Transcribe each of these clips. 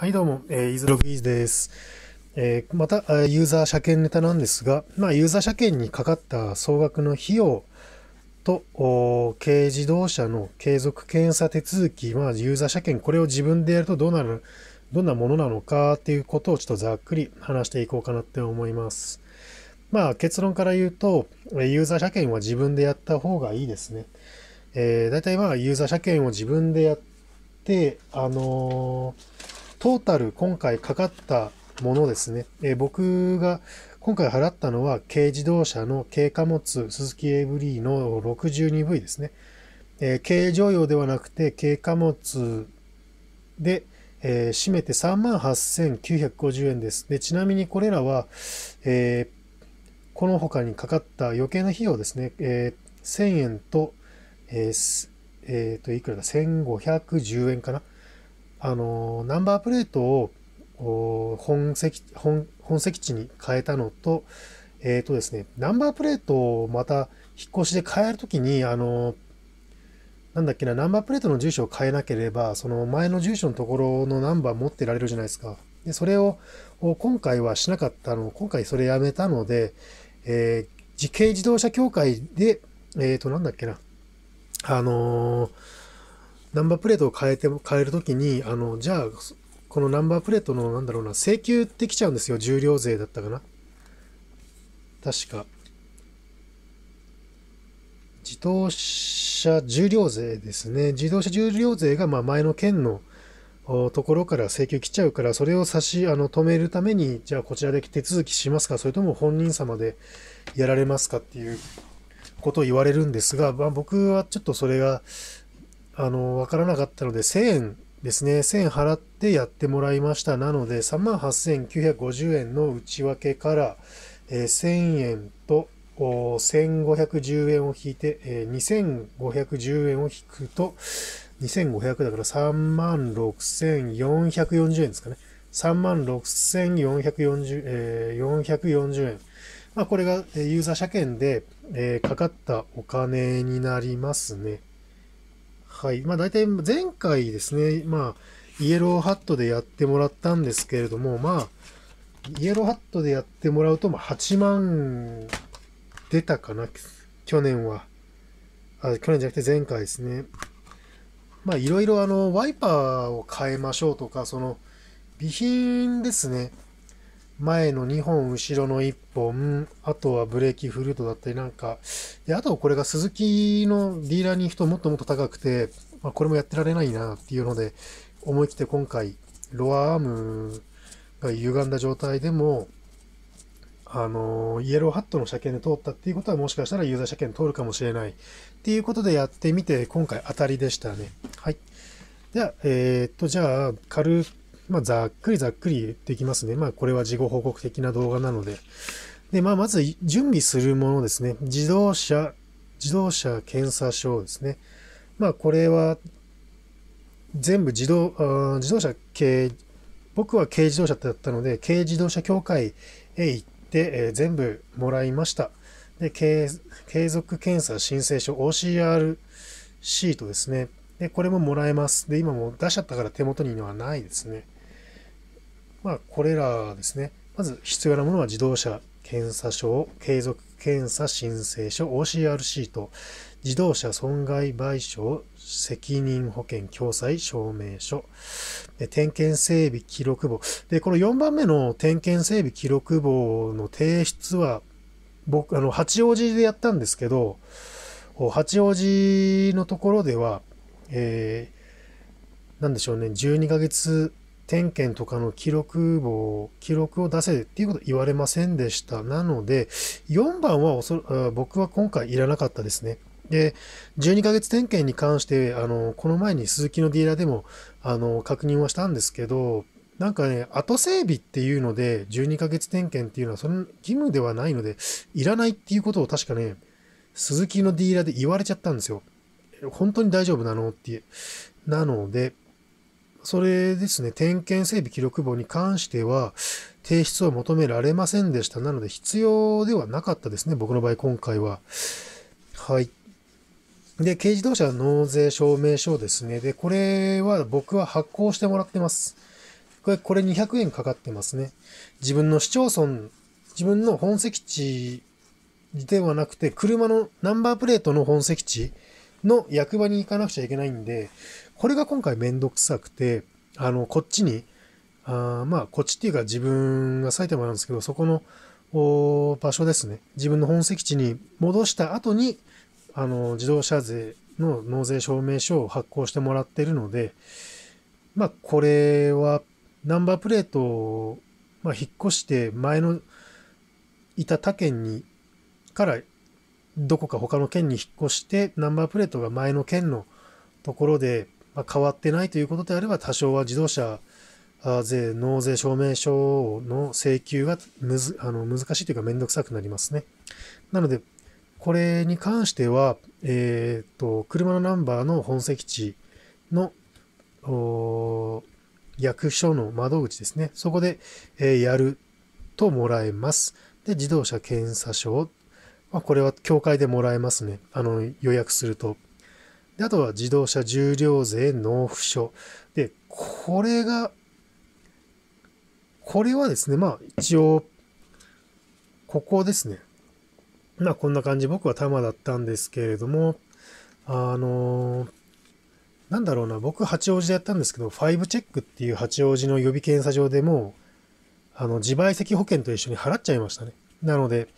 はいどうも、えー、イズログイズです。えー、また、ユーザー車検ネタなんですが、まあ、ユーザー車検にかかった総額の費用と、軽自動車の継続検査手続き、まあ、ユーザー車検、これを自分でやるとどうなる、どんなものなのかっていうことをちょっとざっくり話していこうかなって思います。まあ、結論から言うと、ユーザー車検は自分でやった方がいいですね。えー、大体まあ、ユーザー車検を自分でやって、あのートータル今回かかったものですね。えー、僕が今回払ったのは軽自動車の軽貨物スズキエブリーの 62V ですね。えー、軽乗用ではなくて軽貨物で、えー、締めて38,950円です。で、ちなみにこれらは、えー、この他にかかった余計な費用ですね。えー、1000円と、えーえー、と、いくらだ ?1510 円かな。あのナンバープレートを本籍本本籍地に変えたのと、えっ、ー、とですね、ナンバープレートをまた引っ越しで変えるときに、あの、なんだっけな、ナンバープレートの住所を変えなければ、その前の住所のところのナンバー持ってられるじゃないですか。で、それを今回はしなかったの、今回それやめたので、えー、自軽自動車協会で、えっ、ー、と、なんだっけな、あのーナンバープレートを変えて、変えるときに、あの、じゃあ、このナンバープレートの、なんだろうな、請求できちゃうんですよ。重量税だったかな。確か。自動車重量税ですね。自動車重量税が、まあ、前の県のところから請求来ちゃうから、それを差し、あの、止めるために、じゃあ、こちらで手続きしますか、それとも本人様でやられますかっていうことを言われるんですが、まあ、僕はちょっとそれが、あの、わからなかったので、1000円ですね。1000円払ってやってもらいました。なので、38,950円の内訳から、えー、1000円と1510円を引いて、えー、2510円を引くと、2500だから36,440円ですかね。36,440、えー、円。まあ、これがユーザー車検で、えー、かかったお金になりますね。はい。まあ、大体前回ですね、まあ、イエローハットでやってもらったんですけれども、まあ、イエローハットでやってもらうと、まあ、8万出たかな、去年は。あ、去年じゃなくて前回ですね。まあ、いろいろあの、ワイパーを変えましょうとか、その、備品ですね。前の2本、後ろの1本、あとはブレーキフルートだったりなんか、で、あとこれが鈴木のディーラーに行くともっともっと高くて、まあ、これもやってられないなっていうので、思い切って今回、ロアアームが歪んだ状態でも、あの、イエローハットの車検で通ったっていうことはもしかしたらユーザー車検通るかもしれないっていうことでやってみて、今回当たりでしたね。はい。では、えー、っと、じゃあ、軽くまあ、ざっくりざっくりできますね。まあ、これは事後報告的な動画なので。で、まあ、まず準備するものですね。自動車、自動車検査証ですね。まあ、これは、全部自動、自動車系、僕は軽自動車だったので、軽自動車協会へ行って、えー、全部もらいました。で、継続検査申請書 OCR シートですね。で、これももらえます。で、今も出しちゃったから手元にはないですね。まあ、これらですね、まず必要なものは自動車検査証、継続検査申請書、OCR シート、自動車損害賠償、責任保険共済証明書、点検整備記録簿。で、この4番目の点検整備記録簿の提出は、僕、あの、八王子でやったんですけど、八王子のところでは、えー、なんでしょうね、12ヶ月点検とかの記録を、記録を出せっていうこと言われませんでした。なので、4番はおそ僕は今回いらなかったですね。で、12ヶ月点検に関して、あの、この前に鈴木のディーラーでも、あの、確認はしたんですけど、なんかね、後整備っていうので、12ヶ月点検っていうのは、その義務ではないので、いらないっていうことを確かね、鈴木のディーラーで言われちゃったんですよ。本当に大丈夫なのっていう。なので、それですね、点検整備記録簿に関しては、提出を求められませんでした。なので、必要ではなかったですね。僕の場合、今回は。はい。で、軽自動車納税証明書ですね。で、これは僕は発行してもらってます。これ、これ200円かかってますね。自分の市町村、自分の本籍地ではなくて、車のナンバープレートの本籍地の役場に行かなくちゃいけないんで、これが今回めんどくさくて、あの、こっちに、あまあ、こっちっていうか自分が埼玉なんですけど、そこの場所ですね。自分の本籍地に戻した後に、あの、自動車税の納税証明書を発行してもらってるので、まあ、これは、ナンバープレートを、まあ、引っ越して前のいた他県に、からどこか他の県に引っ越して、ナンバープレートが前の県のところで、まあ、変わってないということであれば、多少は自動車税、納税証明書の請求がむずあの難しいというか、めんどくさくなりますね。なので、これに関しては、えっ、と、車のナンバーの本籍地の役所の窓口ですね。そこで、えー、やるともらえます。で、自動車検査証。まあ、これは協会でもらえますね。あの、予約すると。であとは自動車重量税納付書。で、これが、これはですね、まあ一応、ここですね。まあこんな感じ、僕は玉だったんですけれども、あのー、なんだろうな、僕八王子でやったんですけど、ファイブチェックっていう八王子の予備検査場でもう、あの、自賠責保険と一緒に払っちゃいましたね。なので、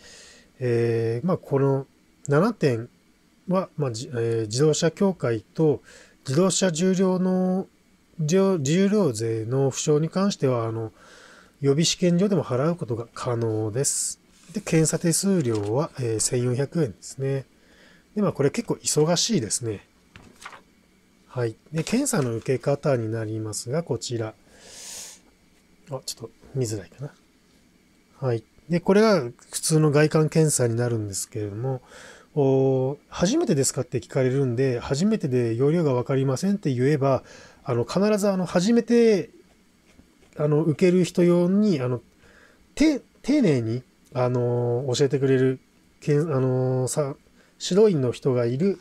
えー、まあこの7 1は、まあじえー、自動車協会と自動車重量の重量税の負傷に関してはあの予備試験場でも払うことが可能です。で、検査手数料は、えー、1400円ですね。で、まあこれ結構忙しいですね。はい。で、検査の受け方になりますが、こちら。あ、ちょっと見づらいかな。はい。で、これが普通の外観検査になるんですけれども、初めてですかって聞かれるんで、初めてで容量が分かりませんって言えば、あの必ずあの初めてあの受ける人用にあの丁寧にあの教えてくれるけあのさ指導員の人がいる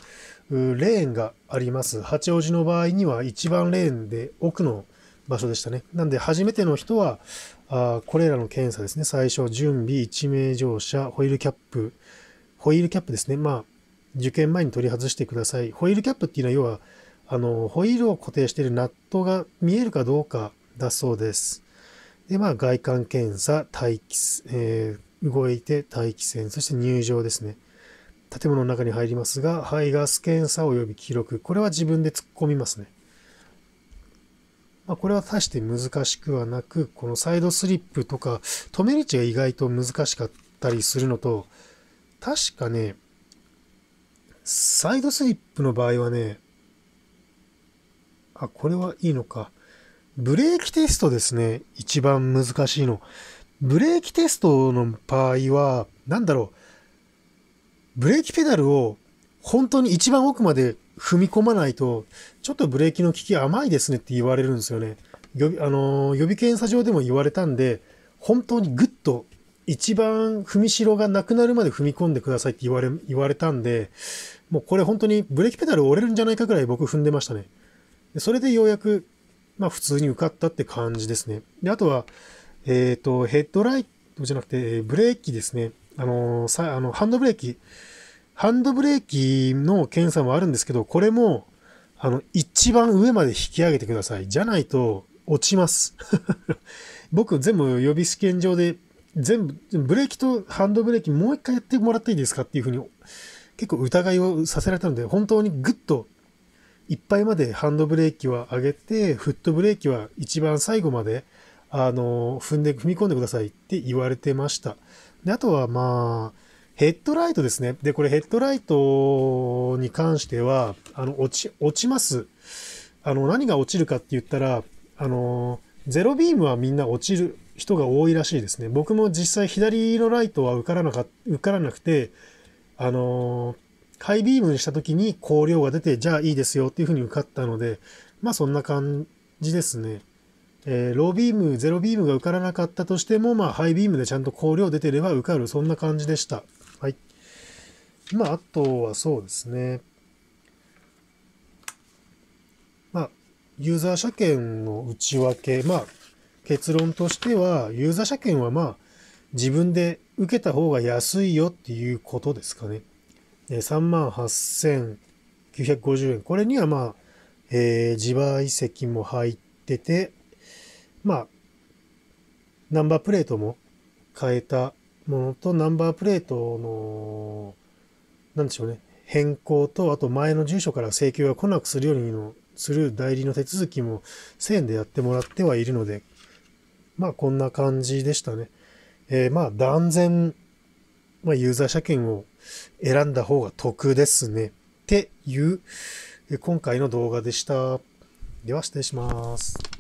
レーンがあります。八王子の場合には一番レーンで奥の場所でしたね。なんで初めての人はあこれらの検査ですね。最初準備、一名乗車、ホイールキャップ、ホイールキャップですね。まあ、受験前に取り外してください。ホイールキャップっていうのは、要は、あの、ホイールを固定しているナットが見えるかどうかだそうです。で、まあ、外観検査、待機、えー、動いて待機線、そして入場ですね。建物の中に入りますが、排ガス検査及び記録。これは自分で突っ込みますね。まあ、これは大して難しくはなく、このサイドスリップとか、止める位置が意外と難しかったりするのと、確かね、サイドスリップの場合はね、あ、これはいいのか。ブレーキテストですね。一番難しいの。ブレーキテストの場合は、なんだろう。ブレーキペダルを本当に一番奥まで踏み込まないと、ちょっとブレーキの効き甘いですねって言われるんですよね。予備あのー、予備検査場でも言われたんで、本当にぐっと一番踏みしろがなくなるまで踏み込んでくださいって言われ、言われたんで、もうこれ本当にブレーキペダル折れるんじゃないかぐらい僕踏んでましたね。それでようやく、まあ普通に受かったって感じですね。で、あとは、えっ、ー、と、ヘッドライトじゃなくて、ブレーキですね。あのさ、あの、ハンドブレーキ。ハンドブレーキの検査もあるんですけど、これも、あの、一番上まで引き上げてください。じゃないと、落ちます。僕、全部予備試験場で全部、ブレーキとハンドブレーキもう一回やってもらっていいですかっていうふうに、結構疑いをさせられたので、本当にぐっと、いっぱいまでハンドブレーキは上げて、フットブレーキは一番最後まで、あの、踏んで、踏み込んでくださいって言われてました。で、あとはまあ、ヘッドライトですね。で、これヘッドライトに関しては、あの、落ち、落ちます。あの、何が落ちるかって言ったら、あの、ゼロビームはみんな落ちる人が多いらしいですね。僕も実際左のライトは受からなか受からなくて、あのー、ハイビームにした時に光量が出て、じゃあいいですよっていうふうに受かったので、まあそんな感じですね。えー、ロービーム、ゼロビームが受からなかったとしても、まあハイビームでちゃんと光量出てれば受かる、そんな感じでした。はい。まああとはそうですね。まあ、ユーザー車検の内訳、まあ結論としては、ユーザー車検はまあ、自分で受けた方が安いよっていうことですかね。38,950円。これにはまあ、えー、自賠責も入ってて、まあ、ナンバープレートも変えたものと、ナンバープレートの、なんでしょうね、変更と、あと前の住所から請求が来なくするようにの、する代理の手続きも1000円でやってもらってはいるので、まあこんな感じでしたね。えー、まあ断然、まあ、ユーザー車検を選んだ方が得ですね。っていう今回の動画でした。では失礼します。